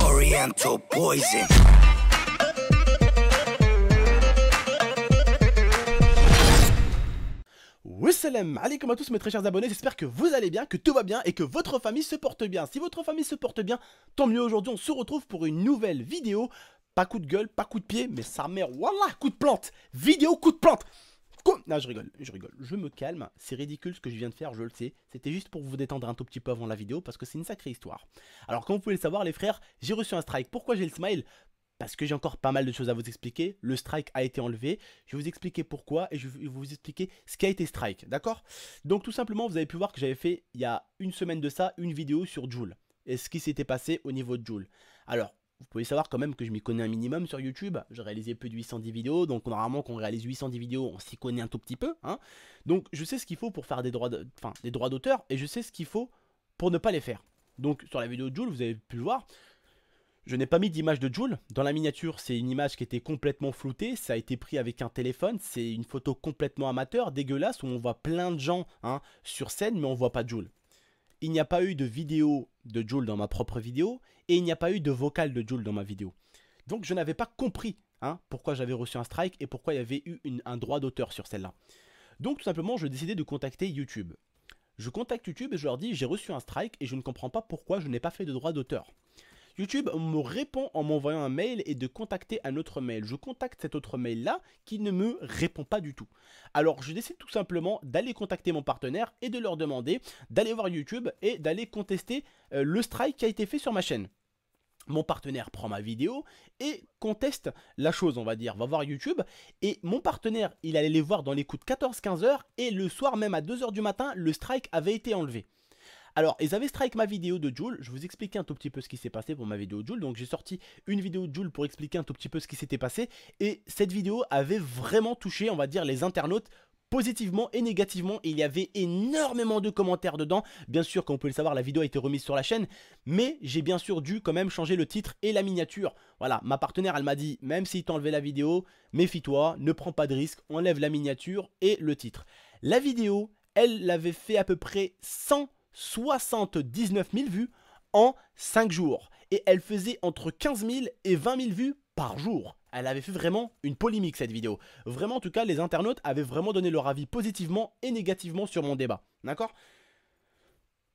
Oriental poison. allez comme à tous mes très chers abonnés, j'espère que vous allez bien, que tout va bien et que votre famille se porte bien. Si votre famille se porte bien, tant mieux aujourd'hui, on se retrouve pour une nouvelle vidéo. Pas coup de gueule, pas coup de pied, mais sa mère, voilà, coup de plante. Vidéo coup de plante. Non, je rigole, je rigole. Je me calme, c'est ridicule ce que je viens de faire, je le sais. C'était juste pour vous détendre un tout petit peu avant la vidéo parce que c'est une sacrée histoire. Alors, comme vous pouvez le savoir, les frères, j'ai reçu un strike. Pourquoi j'ai le smile parce que j'ai encore pas mal de choses à vous expliquer. Le strike a été enlevé. Je vais vous expliquer pourquoi et je vais vous expliquer ce qui a été strike. D'accord Donc tout simplement, vous avez pu voir que j'avais fait il y a une semaine de ça une vidéo sur Joule et ce qui s'était passé au niveau de Joule. Alors, vous pouvez savoir quand même que je m'y connais un minimum sur YouTube. je réalisais plus de 810 vidéos, donc normalement quand on réalise 810 vidéos, on s'y connaît un tout petit peu. Hein. Donc je sais ce qu'il faut pour faire des droits d'auteur, et je sais ce qu'il faut pour ne pas les faire. Donc sur la vidéo de Joule, vous avez pu le voir, je n'ai pas mis d'image de Joule. Dans la miniature, c'est une image qui était complètement floutée. Ça a été pris avec un téléphone. C'est une photo complètement amateur, dégueulasse, où on voit plein de gens hein, sur scène, mais on voit pas Joule il n'y a pas eu de vidéo de Joule dans ma propre vidéo et il n'y a pas eu de vocal de Joule dans ma vidéo. Donc je n'avais pas compris hein, pourquoi j'avais reçu un strike et pourquoi il y avait eu un droit d'auteur sur celle-là. Donc tout simplement, je décidais de contacter YouTube. Je contacte YouTube et je leur dis j'ai reçu un strike et je ne comprends pas pourquoi je n'ai pas fait de droit d'auteur. YouTube me répond en m'envoyant un mail et de contacter un autre mail. Je contacte cet autre mail-là qui ne me répond pas du tout. Alors je décide tout simplement d'aller contacter mon partenaire et de leur demander d'aller voir YouTube et d'aller contester euh, le strike qui a été fait sur ma chaîne mon partenaire prend ma vidéo et conteste la chose, on va dire, va voir YouTube. Et mon partenaire, il allait les voir dans les coups de 14-15 heures et le soir, même à 2 heures du matin, le strike avait été enlevé. Alors, ils avaient strike ma vidéo de Joule. Je vous expliquais un tout petit peu ce qui s'est passé pour ma vidéo de Joule. Donc, j'ai sorti une vidéo de Joule pour expliquer un tout petit peu ce qui s'était passé. Et cette vidéo avait vraiment touché, on va dire, les internautes positivement et négativement. il y avait énormément de commentaires dedans. Bien sûr, comme vous pouvez le savoir, la vidéo a été remise sur la chaîne, mais j'ai bien sûr dû quand même changer le titre et la miniature. Voilà, ma partenaire, elle m'a dit, même s'il t'enlevait la vidéo, méfie-toi, ne prends pas de risque, enlève la miniature et le titre. La vidéo, elle l'avait fait à peu près 100 79 000 vues en 5 jours. Et elle faisait entre 15 000 et 20 000 vues par jour. Elle avait fait vraiment une polémique cette vidéo. Vraiment en tout cas, les internautes avaient vraiment donné leur avis positivement et négativement sur mon débat. D'accord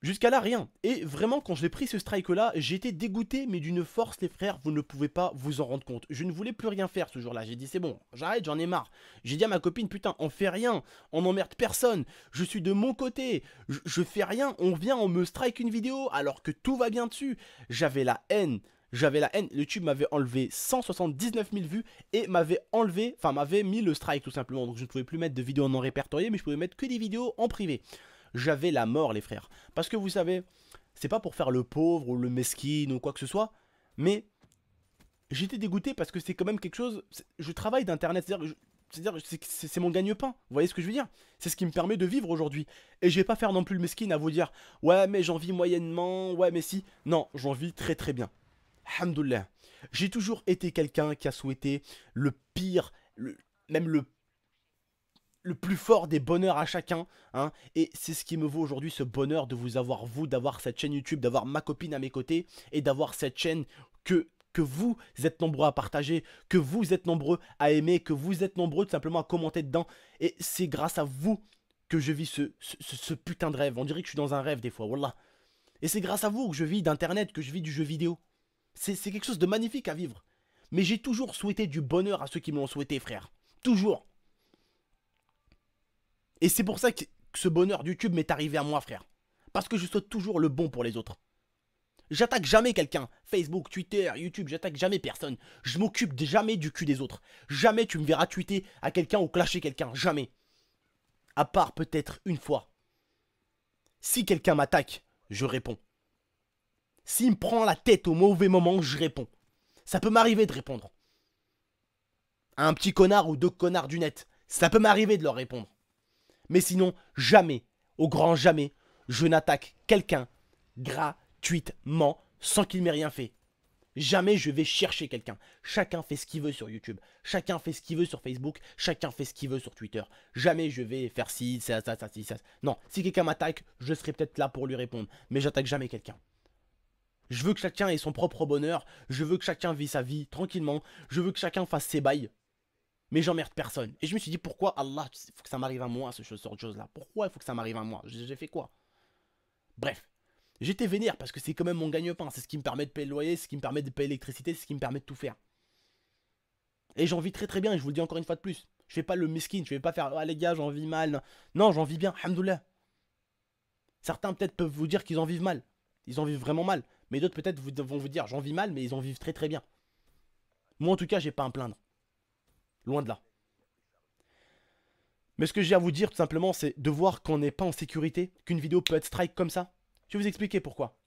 Jusqu'à là, rien. Et vraiment, quand j'ai pris ce strike-là, j'étais dégoûté, mais d'une force, les frères, vous ne pouvez pas vous en rendre compte. Je ne voulais plus rien faire ce jour-là. J'ai dit, c'est bon, j'arrête, j'en ai marre. J'ai dit à ma copine, putain, on fait rien, on emmerde personne, je suis de mon côté, je, fais rien, on vient, on me strike une vidéo, alors que tout va bien dessus. J'avais la haine, j'avais la haine, le tube m'avait enlevé 179 000 vues et m'avait enlevé, enfin m'avait mis le strike tout simplement, donc je ne pouvais plus mettre de vidéos non répertoriées, mais je pouvais mettre que des vidéos en privé j'avais la mort, les frères. Parce que vous savez, c'est pas pour faire le pauvre ou le mesquine ou quoi que ce soit, mais j'étais dégoûté parce que c'est quand même quelque chose. Je travaille d'internet, c'est-à-dire c'est mon gagne-pain, vous voyez ce que je veux dire C'est ce qui me permet de vivre aujourd'hui. Et je vais pas faire non plus le mesquine à vous dire « Ouais, mais j'en vis moyennement, ouais, mais si... » Non, j'en vis très très bien. Alhamdoulilah. J'ai toujours été quelqu'un qui a souhaité le pire, même le le plus fort des bonheurs à chacun. Hein, et c'est ce qui me vaut aujourd'hui ce bonheur de vous avoir, vous, d'avoir cette chaîne YouTube, d'avoir ma copine à mes côtés et d'avoir cette chaîne que que vous êtes nombreux à partager, que vous êtes nombreux à aimer, que vous êtes nombreux tout simplement à commenter dedans. Et c'est grâce à vous que je vis ce, putain de rêve. On dirait que je suis dans un rêve des fois, Voilà. Et c'est grâce à vous que je vis d'Internet, que je vis du jeu vidéo. C'est quelque chose de magnifique à vivre. Mais j'ai toujours souhaité du bonheur à ceux qui m'ont souhaité, frère. Toujours. Et c'est pour ça que ce bonheur YouTube m'est arrivé à moi, frère. Parce que je souhaite toujours le bon pour les autres. J'attaque jamais quelqu'un. Facebook, Twitter, YouTube, j'attaque jamais personne. Je m'occupe jamais du cul des autres. Jamais tu me verras tweeter à quelqu'un ou clasher quelqu'un. Jamais. À part peut-être une fois. Si quelqu'un m'attaque, je réponds. S'il me prend la tête au mauvais moment, je réponds. Ça peut m'arriver de répondre. À un petit connard ou deux connards du net. Ça peut m'arriver de leur répondre. Mais sinon, jamais, au grand jamais, je n'attaque quelqu'un gratuitement sans qu'il m'ait rien fait. Jamais je vais chercher quelqu'un. Chacun fait ce qu'il veut sur YouTube. Chacun fait ce qu'il veut sur Facebook. Chacun fait ce qu'il veut sur Twitter. Jamais je vais faire ci, ça, ça, ça, ci, ça. Non, si quelqu'un m'attaque, je serai peut-être là pour lui répondre. Mais j'attaque jamais quelqu'un. Je veux que chacun ait son propre bonheur. Je veux que chacun vive sa vie tranquillement. Je veux que chacun fasse ses bails mais j'emmerde personne. Et je me suis dit, pourquoi Allah, il faut que ça m'arrive à moi, ce genre de choses-là Pourquoi il faut que ça m'arrive à moi J'ai fait quoi Bref, j'étais vénère parce que c'est quand même mon gagne-pain, c'est ce qui me permet de payer le loyer, c'est ce qui me permet de payer l'électricité, c'est ce qui me permet de tout faire. Et j'en vis très très bien, et je vous le dis encore une fois de plus. Je fais pas le mesquin. je vais pas faire, ah les gars, j'en vis mal. Non, j'en vis bien, hamdoulah. Certains peut-être peuvent vous dire qu'ils en vivent mal. Ils en vivent vraiment mal. Mais d'autres peut-être vont vous dire, j'en vis mal, mais ils en vivent très très bien. Moi en tout cas, j'ai pas à me plaindre. Loin de là. Mais ce que j'ai à vous dire tout simplement, c'est de voir qu'on n'est pas en sécurité, qu'une vidéo peut être strike comme ça. Je vais vous expliquer pourquoi.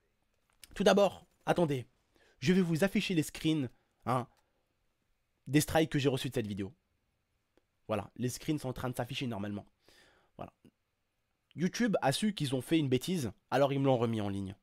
Tout d'abord, attendez, je vais vous afficher les screens hein, des strikes que j'ai reçus de cette vidéo. Voilà, les screens sont en train de s'afficher normalement. Voilà. YouTube a su qu'ils ont fait une bêtise, alors ils me l'ont remis en ligne.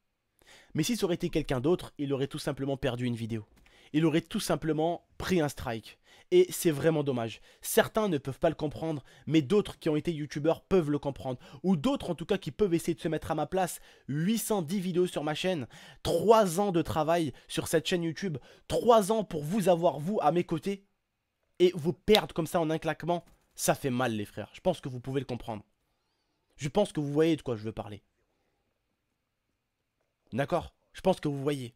Mais si ça aurait été quelqu'un d'autre, il aurait tout simplement perdu une vidéo. Il aurait tout simplement pris un strike et c'est vraiment dommage. Certains ne peuvent pas le comprendre, mais d'autres qui ont été youtubeurs peuvent le comprendre, ou d'autres en tout cas qui peuvent essayer de se mettre à ma place. 810 vidéos sur ma chaîne, 3 ans de travail sur cette chaîne YouTube, 3 ans pour vous avoir vous à mes côtés, et vous perdre comme ça en un claquement, ça fait mal les frères, je pense que vous pouvez le comprendre. Je pense que vous voyez de quoi je veux parler. D'accord Je pense que vous voyez.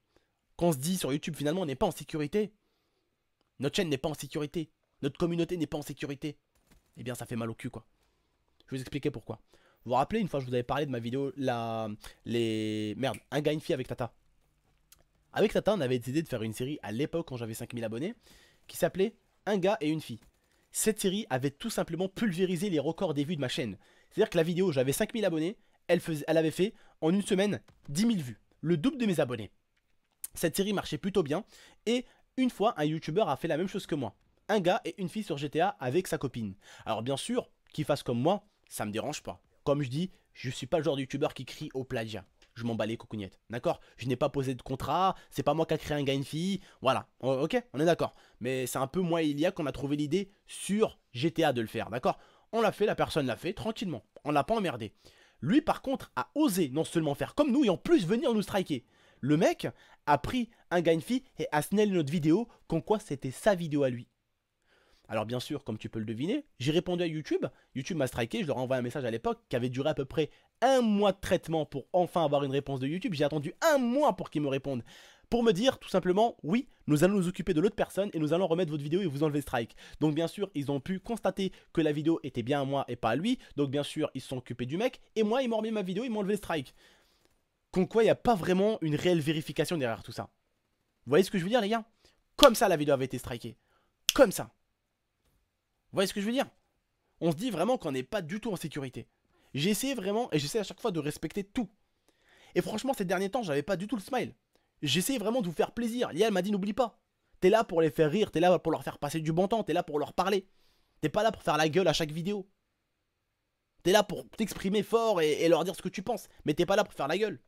Qu'on se dit sur YouTube finalement on n'est pas en sécurité, notre chaîne n'est pas en sécurité. Notre communauté n'est pas en sécurité. Eh bien, ça fait mal au cul, quoi. Je vais vous expliquer pourquoi. Vous vous rappelez, une fois, je vous avais parlé de ma vidéo, la... les... Merde, un gars, et une fille avec Tata. Avec Tata, on avait décidé de faire une série à l'époque, quand j'avais 5000 abonnés, qui s'appelait Un gars et une fille. Cette série avait tout simplement pulvérisé les records des vues de ma chaîne. C'est-à-dire que la vidéo, où j'avais 5000 abonnés, elle, faisait... elle avait fait, en une semaine, 10 000 vues. Le double de mes abonnés cette série marchait plutôt bien et une fois, un youtubeur a fait la même chose que moi. Un gars et une fille sur GTA avec sa copine. Alors bien sûr, qu'il fasse comme moi, ça me dérange pas. Comme je dis, je suis pas le genre de youtubeur qui crie au plagiat. Je m'en bats les d'accord Je n'ai pas posé de contrat, c'est pas moi qui a créé un gars et une fille, voilà, ok, on est d'accord. Mais c'est un peu moi et Ilia qu'on a trouvé l'idée sur GTA de le faire, d'accord On l'a fait, la personne l'a fait, tranquillement, on l'a pas emmerdé. Lui par contre a osé non seulement faire comme nous et en plus venir nous striker. Le mec a pris un gain fille et a snellé notre vidéo, comme quoi c'était sa vidéo à lui. Alors bien sûr, comme tu peux le deviner, j'ai répondu à YouTube. YouTube m'a striké, je leur ai envoyé un message à l'époque qui avait duré à peu près un mois de traitement pour enfin avoir une réponse de YouTube. J'ai attendu un mois pour qu'ils me répondent. Pour me dire tout simplement, oui, nous allons nous occuper de l'autre personne et nous allons remettre votre vidéo et vous enlever le strike. Donc bien sûr, ils ont pu constater que la vidéo était bien à moi et pas à lui. Donc bien sûr, ils se sont occupés du mec. Et moi, ils m'ont remis ma vidéo, ils m'ont enlevé le strike. Comme quoi, il n'y a pas vraiment une réelle vérification derrière tout ça. Vous voyez ce que je veux dire, les gars Comme ça, la vidéo avait été strikée. Comme ça. Vous voyez ce que je veux dire On se dit vraiment qu'on n'est pas du tout en sécurité. J'ai essayé vraiment, et j'essaie à chaque fois de respecter tout. Et franchement, ces derniers temps, j'avais pas du tout le smile. J'essayais vraiment de vous faire plaisir. Lia, elle m'a dit n'oublie pas. T'es là pour les faire rire, t'es là pour leur faire passer du bon temps, t'es là pour leur parler. T'es pas là pour faire la gueule à chaque vidéo. T'es là pour t'exprimer fort et, et, leur dire ce que tu penses, mais t'es pas là pour faire la gueule.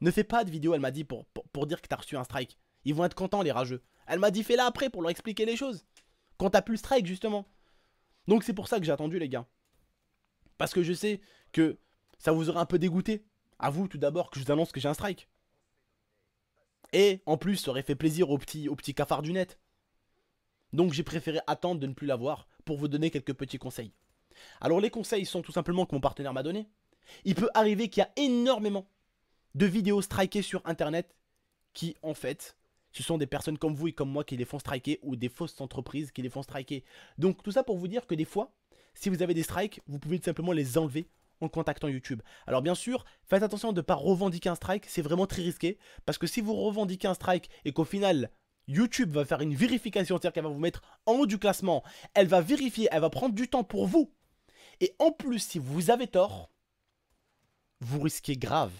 Ne fais pas de vidéo, elle m'a dit, pour, pour, dire que t'as reçu un strike. Ils vont être contents, les rageux. Elle m'a dit, fais-la après pour leur expliquer les choses. Quand t'as plus le strike, justement. Donc c'est pour ça que j'ai attendu, les gars. Parce que je sais que ça vous aurait un peu dégoûté. À vous, tout d'abord, que je vous annonce que j'ai un strike. Et en plus, ça aurait fait plaisir aux petits, aux petits cafards du net. Donc j'ai préféré attendre de ne plus l'avoir pour vous donner quelques petits conseils. Alors les conseils sont tout simplement que mon partenaire m'a donné. Il peut arriver qu'il y a énormément de vidéos strikées sur internet qui en fait ce sont des personnes comme vous et comme moi qui les font striker ou des fausses entreprises qui les font striker. Donc tout ça pour vous dire que des fois, si vous avez des strikes, vous pouvez tout simplement les enlever en contactant YouTube. Alors bien sûr, faites attention de ne pas revendiquer un strike, c'est vraiment très risqué, parce que si vous revendiquez un strike et qu'au final, YouTube va faire une vérification, c'est-à-dire qu'elle va vous mettre en haut du classement, elle va vérifier, elle va prendre du temps pour vous. Et en plus, si vous avez tort, vous risquez grave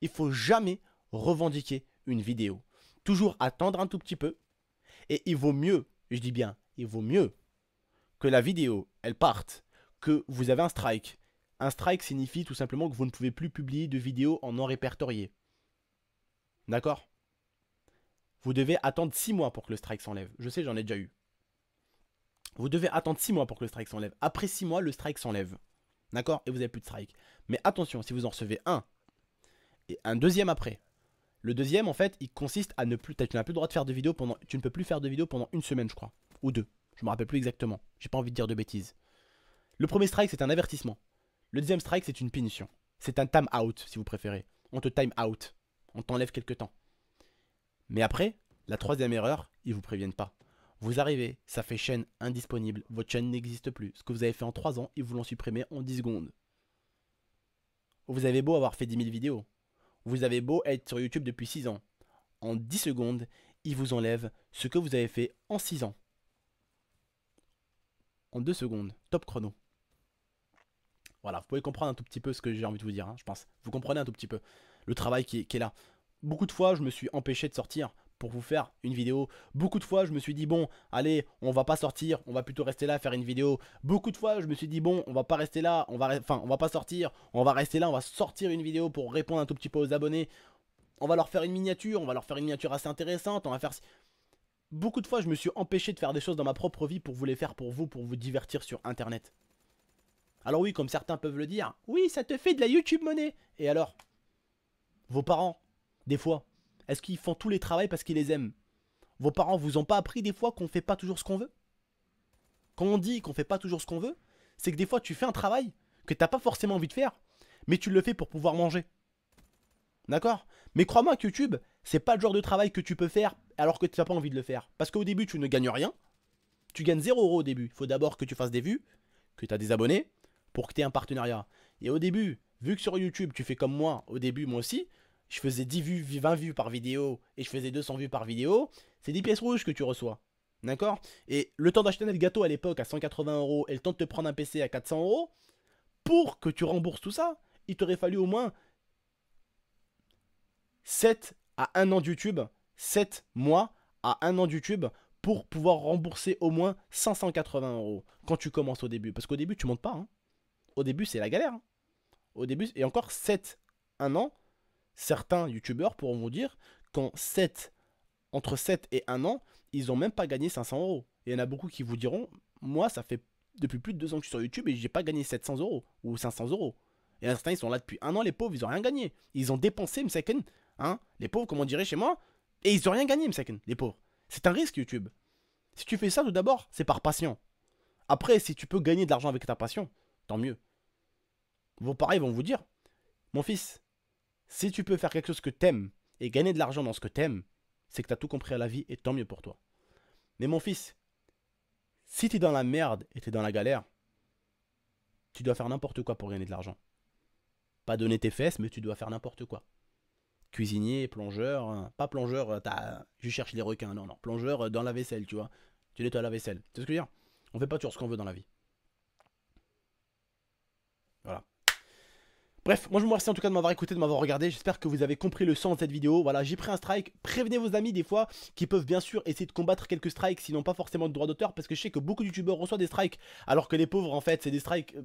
il faut jamais revendiquer une vidéo. Toujours attendre un tout petit peu. Et il vaut mieux, je dis bien, il vaut mieux que la vidéo, elle parte, que vous avez un strike. Un strike signifie tout simplement que vous ne pouvez plus publier de vidéos en non répertorié. D'accord Vous devez attendre 6 mois pour que le strike s'enlève. Je sais, j'en ai déjà eu. Vous devez attendre 6 mois pour que le strike s'enlève. Après 6 mois, le strike s'enlève. D'accord Et vous n'avez plus de strike. Mais attention, si vous en recevez un un deuxième après. Le deuxième, en fait, il consiste à ne plus. Tu n'as plus le droit de faire de vidéo pendant. Tu ne peux plus faire de vidéos pendant une semaine, je crois. Ou deux. Je me rappelle plus exactement. J'ai pas envie de dire de bêtises. Le premier strike, c'est un avertissement. Le deuxième strike, c'est une punition. C'est un time out, si vous préférez. On te time out. On t'enlève quelques temps. Mais après, la troisième erreur, ils vous préviennent pas. Vous arrivez, ça fait chaîne indisponible, votre chaîne n'existe plus. Ce que vous avez fait en 3 ans, ils vous l'ont supprimé en 10 secondes. Vous avez beau avoir fait 10 000 vidéos, vous avez beau être sur YouTube depuis 6 ans. En 10 secondes, il vous enlève ce que vous avez fait en 6 ans. En 2 secondes, top chrono. Voilà, vous pouvez comprendre un tout petit peu ce que j'ai envie de vous dire, hein, je pense. Vous comprenez un tout petit peu le travail qui est là. Beaucoup de fois, je me suis empêché de sortir pour vous faire une vidéo. Beaucoup de fois, je me suis dit, bon, allez, on va pas sortir, on va plutôt rester là, faire une vidéo. Beaucoup de fois, je me suis dit, bon, on va pas rester là, on va, enfin, on va pas sortir, on va rester là, on va sortir une vidéo pour répondre un tout petit peu aux abonnés. On va leur faire une miniature, on va leur faire une miniature assez intéressante, on va faire... Beaucoup de fois, je me suis empêché de faire des choses dans ma propre vie pour vous les faire pour vous, pour vous divertir sur Internet. Alors oui, comme certains peuvent le dire, oui, ça te fait de la YouTube monnaie. Et alors Vos parents, des fois, est-ce qu'ils font tous les travaux parce qu'ils les aiment Vos parents vous ont pas appris des fois qu'on fait pas toujours ce qu'on veut Quand on dit qu'on fait pas toujours ce qu'on veut, c'est que des fois tu fais un travail que t'as pas forcément envie de faire, mais tu le fais pour pouvoir manger. D'accord Mais crois-moi que YouTube, c'est pas le genre de travail que tu peux faire alors que tu n'as pas envie de le faire. Parce qu'au début, tu ne gagnes rien. Tu gagnes 0 euro au début. Il faut d'abord que tu fasses des vues, que tu as des abonnés, pour que tu aies un partenariat. Et au début, vu que sur YouTube, tu fais comme moi, au début, moi aussi, je faisais 10 vues, 20 vues par vidéo et je faisais 200 vues par vidéo, c'est des pièces rouges que tu reçois. D'accord Et le temps d'acheter un gâteau à l'époque à 180 euros et le temps de te prendre un PC à 400 euros, pour que tu rembourses tout ça, il t'aurait fallu au moins 7 à 1 an d'YouTube, YouTube, 7 mois à 1 an d'YouTube YouTube pour pouvoir rembourser au moins 580 euros quand tu commences au début. Parce qu'au début, tu montes pas. Hein. Au début, c'est la galère. Hein. Au début, et encore 7, 1 an, Certains youtubeurs pourront vous dire qu'en 7, entre 7 et 1 an, ils n'ont même pas gagné 500 euros. Et il y en a beaucoup qui vous diront, moi, ça fait depuis plus de 2 ans que je suis sur YouTube et j'ai pas gagné 700 euros ou 500 euros. Et certains, ils sont là depuis un an, les pauvres, ils n'ont rien gagné. Ils ont dépensé, Msaken, hein, les pauvres, comme on dirait chez moi, et ils n'ont rien gagné, Msaken, les pauvres. C'est un risque, YouTube. Si tu fais ça, tout d'abord, c'est par passion. Après, si tu peux gagner de l'argent avec ta passion, tant mieux. Vos parents vont vous dire, mon fils, si tu peux faire quelque chose que t'aimes et gagner de l'argent dans ce que t'aimes, c'est que t'as tout compris à la vie et tant mieux pour toi. Mais mon fils, si es dans la merde et t'es dans la galère, tu dois faire n'importe quoi pour gagner de l'argent. Pas donner tes fesses, mais tu dois faire n'importe quoi. Cuisinier, plongeur, hein. pas plongeur, euh, t'as... je cherche les requins, non, non, plongeur euh, dans la vaisselle, tu vois. Tu nettoies la vaisselle. Tu sais ce que je veux dire On fait pas toujours ce qu'on veut dans la vie. Voilà. Bref, moi je vous remercie en tout cas de m'avoir écouté, de m'avoir regardé, j'espère que vous avez compris le sens de cette vidéo, voilà j'ai pris un strike, prévenez vos amis des fois qui peuvent bien sûr essayer de combattre quelques strikes sinon pas forcément de droit d'auteur parce que je sais que beaucoup de youtubeurs reçoivent des strikes alors que les pauvres en fait c'est des strikes euh,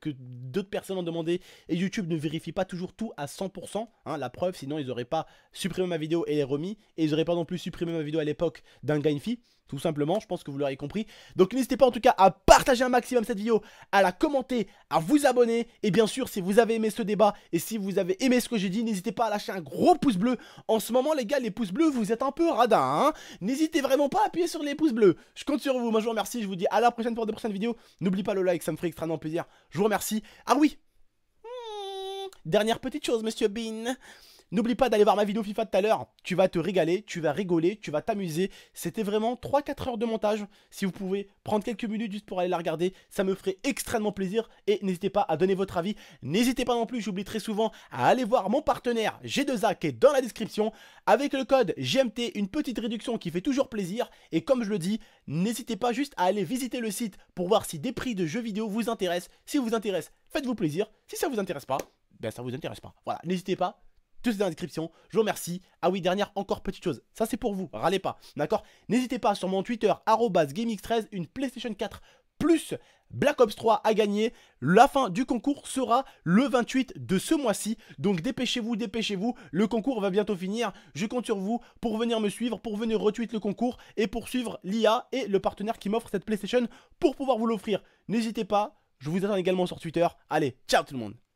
que, d'autres personnes ont demandé et YouTube ne vérifie pas toujours tout à 100%. Hein, la preuve, sinon ils auraient pas supprimé ma vidéo et les remis et ils n'auraient pas non plus supprimé ma vidéo à l'époque d'un gain fee. Tout simplement, je pense que vous l'aurez compris. Donc n'hésitez pas en tout cas à partager un maximum cette vidéo, à la commenter, à vous abonner. Et bien sûr, si vous avez aimé ce débat et si vous avez aimé ce que j'ai dit, n'hésitez pas à lâcher un gros pouce bleu. En ce moment, les gars, les pouces bleus, vous êtes un peu radins. Hein. N'hésitez vraiment pas à appuyer sur les pouces bleus. Je compte sur vous. Moi, je vous remercie. Je vous dis à la prochaine pour de prochaines vidéos. N'oublie pas le like, ça me ferait extrêmement plaisir. Je vous remercie. Ah oui hmm, Dernière petite chose, monsieur Bean. N'oublie pas d'aller voir ma vidéo FIFA de tout à l'heure. Tu vas te régaler, tu vas rigoler, tu vas t'amuser. C'était vraiment 3-4 heures de montage. Si vous pouvez prendre quelques minutes juste pour aller la regarder, ça me ferait extrêmement plaisir. Et n'hésitez pas à donner votre avis. N'hésitez pas non plus, j'oublie très souvent, à aller voir mon partenaire G2A qui est dans la description. Avec le code GMT, une petite réduction qui fait toujours plaisir. Et comme je le dis, n'hésitez pas juste à aller visiter le site pour voir si des prix de jeux vidéo vous intéressent. Si vous intéressez, faites-vous plaisir. Si ça vous intéresse pas, ben ça vous intéresse pas. Voilà, n'hésitez pas, tout est dans la description. Je vous remercie. Ah oui, dernière encore petite chose. Ça, c'est pour vous. Râlez pas. D'accord N'hésitez pas sur mon Twitter, GameX13, une PlayStation 4 plus Black Ops 3 à gagner. La fin du concours sera le 28 de ce mois-ci. Donc dépêchez-vous, dépêchez-vous. Le concours va bientôt finir. Je compte sur vous pour venir me suivre, pour venir retweet le concours et pour suivre l'IA et le partenaire qui m'offre cette PlayStation pour pouvoir vous l'offrir. N'hésitez pas. Je vous attends également sur Twitter. Allez, ciao tout le monde